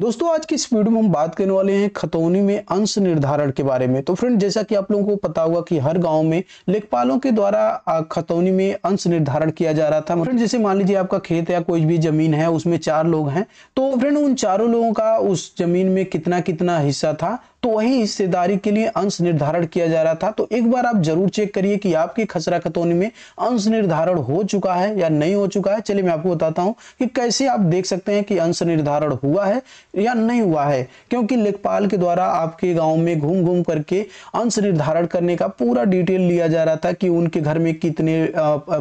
दोस्तों आज की इस वीडियो में हम बात करने वाले हैं खतौनी में अंश निर्धारण के बारे में तो फ्रेंड जैसा कि आप लोगों को पता हुआ कि हर गांव में लेखपालों के द्वारा खतौनी में अंश निर्धारण किया जा रहा था फ्रेंड जैसे मान लीजिए आपका खेत या कोई भी जमीन है उसमें चार लोग हैं तो फ्रेंड उन चारों लोगों का उस जमीन में कितना कितना हिस्सा था तो वही हिस्सेदारी के लिए अंश निर्धारण किया जा रहा था तो एक बार आप जरूर चेक करिए कि आपके खसरा खतौनी में अंश निर्धारण हो चुका है या नहीं हो चुका है चलिए मैं आपको बताता हूं कि कैसे आप देख सकते हैं कि अंश निर्धारण हुआ है या नहीं हुआ है क्योंकि लेखपाल के द्वारा आपके गाँव में घूम घूम करके अंश निर्धारण करने का पूरा डिटेल लिया जा रहा था कि उनके घर में कितने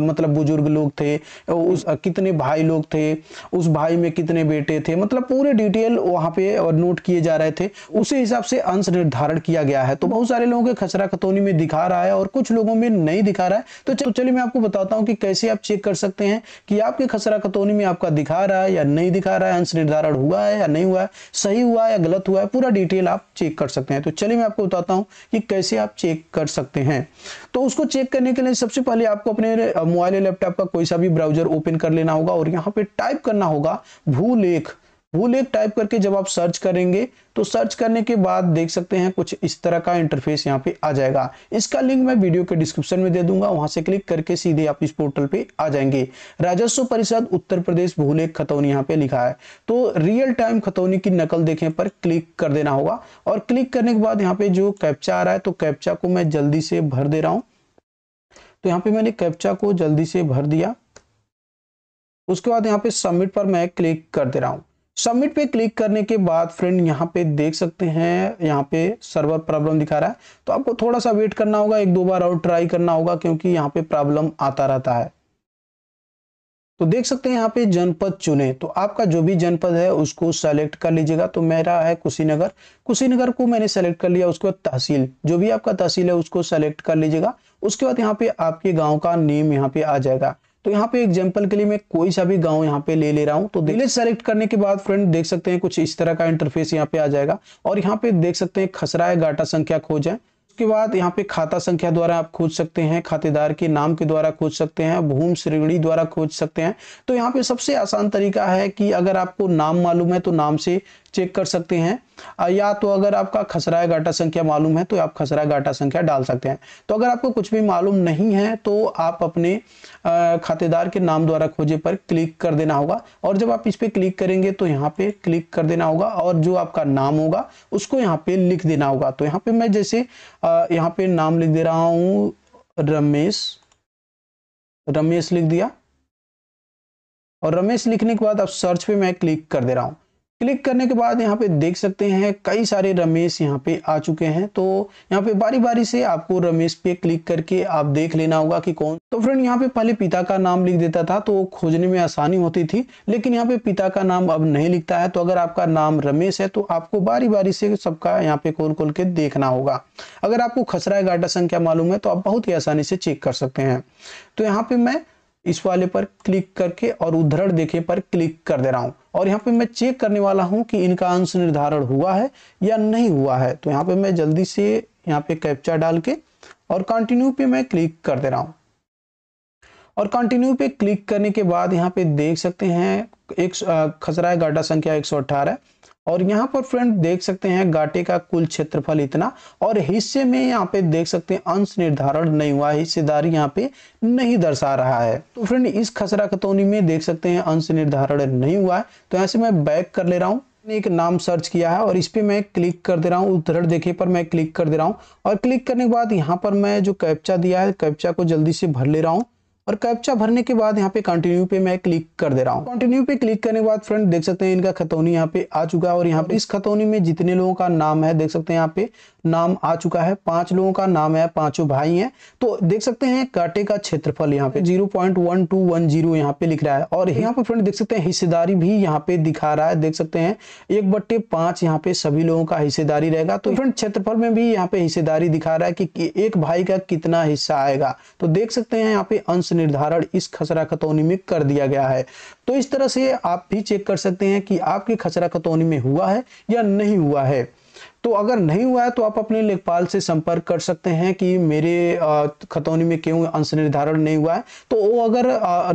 मतलब बुजुर्ग लोग थे उस कितने भाई लोग थे उस भाई में कितने बेटे थे मतलब पूरे डिटेल वहां पे नोट किए जा रहे थे उसी हिसाब से अंश निर्धारण किया गया है तो बहुत सारे लोगों के खसरा खतौनी में दिखा रहा है और कुछ लोगों में नहीं दिखा रहा है तो चलिए मैं आपको बताता हूँ कि कैसे आप चेक कर सकते हैं कि आपके खसरा खतौनी में आपका दिखा रहा है या नहीं दिखा रहा है अंश निर्धारण हुआ है या नहीं हुआ है सही हुआ है या गलत हुआ है पूरा डिटेल आप चेक कर सकते हैं तो चलिए मैं आपको बताता हूँ कि कैसे आप चेक कर सकते हैं तो उसको चेक करने के लिए सबसे पहले आपको अपने मोबाइल या लैपटॉप का कोई सा भी ब्राउजर ओपन कर लेना होगा और यहाँ पे टाइप करना होगा भूलेख वो लेख टाइप करके जब आप सर्च करेंगे तो सर्च करने के बाद देख सकते हैं कुछ इस तरह का इंटरफेस यहाँ पे आ जाएगा इसका लिंक मैं वीडियो के डिस्क्रिप्शन में दे दूंगा वहां से क्लिक करके सीधे आप इस पोर्टल पे आ जाएंगे राजस्व परिषद उत्तर प्रदेश भूलेख खतौनी यहाँ पे लिखा है तो रियल टाइम खतौनी की नकल देखें पर क्लिक कर देना होगा और क्लिक करने के बाद यहाँ पे जो कैप्चा आ रहा है तो कैप्चा को मैं जल्दी से भर दे रहा हूँ तो यहाँ पे मैंने कैप्चा को जल्दी से भर दिया उसके बाद यहाँ पे सबमिट पर मैं क्लिक कर दे रहा हूँ सबमिट पे क्लिक करने के बाद फ्रेंड यहाँ पे देख सकते हैं यहाँ पे सर्वर प्रॉब्लम दिखा रहा है तो आपको थोड़ा सा वेट करना होगा एक दो बार और ट्राई करना होगा क्योंकि यहाँ पे प्रॉब्लम आता रहता है तो देख सकते हैं यहाँ पे जनपद चुने तो आपका जो भी जनपद है उसको सेलेक्ट कर लीजिएगा तो मेरा है कुशीनगर कुशीनगर को मैंने सेलेक्ट कर लिया उसके बाद तहसील जो भी आपका तहसील है उसको सेलेक्ट कर लीजिएगा उसके बाद यहाँ पे आपके गांव का नेम यहाँ पे आ जाएगा तो यहाँ पे एग्जाम्पल के लिए मैं कोई सा भी गांव यहाँ पे ले ले रहा हूँ तो विलेज सेलेक्ट करने के बाद फ्रेंड देख सकते हैं कुछ इस तरह का इंटरफेस यहाँ पे आ जाएगा और यहाँ पे देख सकते हैं खसरा गाटा संख्या खोज है उसके बाद यहाँ पे खाता संख्या द्वारा आप खोज सकते हैं खातेदार के नाम के द्वारा खोज सकते हैं भूम श्रेणी द्वारा खोज सकते हैं तो यहाँ पे सबसे आसान तरीका है कि अगर आपको नाम मालूम है तो नाम से चेक कर सकते हैं या तो अगर आपका खसरा घाटा संख्या मालूम है तो आप खसरा घाटा संख्या डाल सकते हैं तो अगर आपको कुछ भी मालूम नहीं है तो आप अपने खातेदार के नाम द्वारा खोजे पर क्लिक कर देना होगा और जब आप इस पर क्लिक करेंगे तो यहाँ पे क्लिक कर देना होगा और जो आपका नाम होगा उसको यहाँ पे लिख देना होगा तो यहाँ पे मैं जैसे यहाँ पे नाम लिख दे रहा हूँ रमेश रमेश लिख दिया और रमेश लिखने के बाद अब सर्च पे मैं क्लिक कर दे रहा हूँ क्लिक करने के बाद यहाँ पे देख सकते हैं कई सारे रमेश यहाँ पे आ चुके हैं तो यहाँ पे बारी बारी से आपको रमेश पे क्लिक करके आप देख लेना होगा कि कौन तो फ्रेंड यहाँ पे पहले पिता का नाम लिख देता था तो खोजने में आसानी होती थी लेकिन यहाँ पे पिता का नाम अब नहीं लिखता है तो अगर आपका नाम रमेश है तो आपको बारी बारी से सबका यहाँ पे खोल खोल के देखना होगा अगर आपको खसरा गाटा संख्या मालूम है तो आप बहुत ही आसानी से चेक कर सकते हैं तो यहाँ पे मैं इस वाले पर क्लिक करके और उद्धरण देखे पर क्लिक कर दे रहा हूँ और यहाँ पे मैं चेक करने वाला हूं कि इनका अंश निर्धारण हुआ है या नहीं हुआ है तो यहाँ पे मैं जल्दी से यहाँ पे कैप्चा डाल के और कंटिन्यू पे मैं क्लिक कर दे रहा हूं और कंटिन्यू पे क्लिक करने के बाद यहाँ पे देख सकते हैं एक खसरा है गाडा संख्या एक और यहाँ पर फ्रेंड देख सकते हैं घाटे का कुल क्षेत्रफल इतना और हिस्से में यहाँ पे देख सकते हैं अंश निर्धारण नहीं हुआ हिस्सेदारी यहाँ पे नहीं दर्शा रहा है तो फ्रेंड इस खसरा खतौनी में देख सकते हैं अंश निर्धारण नहीं हुआ है तो ऐसे में मैं बैक कर ले रहा हूँ एक नाम सर्च किया है और इस पे मैं क्लिक कर दे रहा हूँ उधर देखे पर मैं क्लिक कर दे रहा हूँ और क्लिक करने के बाद यहाँ पर मैं जो कैप्चा दिया है कैप्चा को जल्दी से भर ले रहा हूँ और कैप्चा भरने के बाद यहाँ पे कंटिन्यू पे मैं क्लिक कर दे रहा हूँ कंटिन्यू पे क्लिक करने के बाद फ्रेंड देख सकते हैं इनका खतौनी यहाँ पे आ चुका है और यहाँ पे इस खतौनी में जितने लोगों का नाम है देख सकते हैं यहाँ पे नाम आ चुका है पांच लोगों का नाम है पांचों भाई हैं तो देख सकते हैं काटे का क्षेत्रफल यहाँ पे zero point one two one zero यहाँ पे लिख रहा है और यहाँ पे फ्रेंड देख सकते हैं हिस्सेदारी भी यहाँ पे दिखा रहा है देख सकते हैं एक बट्टे पांच यहाँ पे सभी लोगों का हिस्सेदारी रहेगा तो फ्रेंड क्षेत्रफल में भी यहाँ पे हिस्सेदारी दिखा रहा है कि एक भाई का कितना हिस्सा आएगा तो देख सकते हैं यहाँ पे अंश निर्धारण इस खसरा खतौनी में कर दिया गया है तो इस तरह से आप भी चेक कर सकते हैं कि आपके खसरा खतौनी में हुआ है या नहीं हुआ है तो अगर नहीं हुआ है तो आप अपने लेखपाल से संपर्क कर सकते हैं कि मेरे खतौनी में क्यों अंश निर्धारण नहीं हुआ है तो वो अगर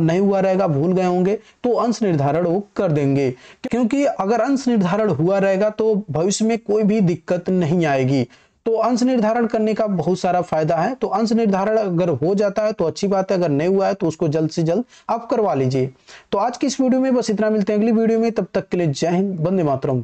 नहीं हुआ रहेगा भूल गए होंगे तो अंश निर्धारण वो कर देंगे क्योंकि अगर अंश निर्धारण हुआ रहेगा तो भविष्य में कोई भी दिक्कत नहीं आएगी तो अंश निर्धारण करने का बहुत सारा फायदा है तो अंश निर्धारण अगर हो जाता है तो अच्छी बात है अगर नहीं हुआ है तो उसको जल्द से जल्द आप करवा लीजिए तो आज की इस वीडियो में बस इतना मिलते हैं अगली वीडियो में तब तक के लिए जय हिंद बंदे मातरम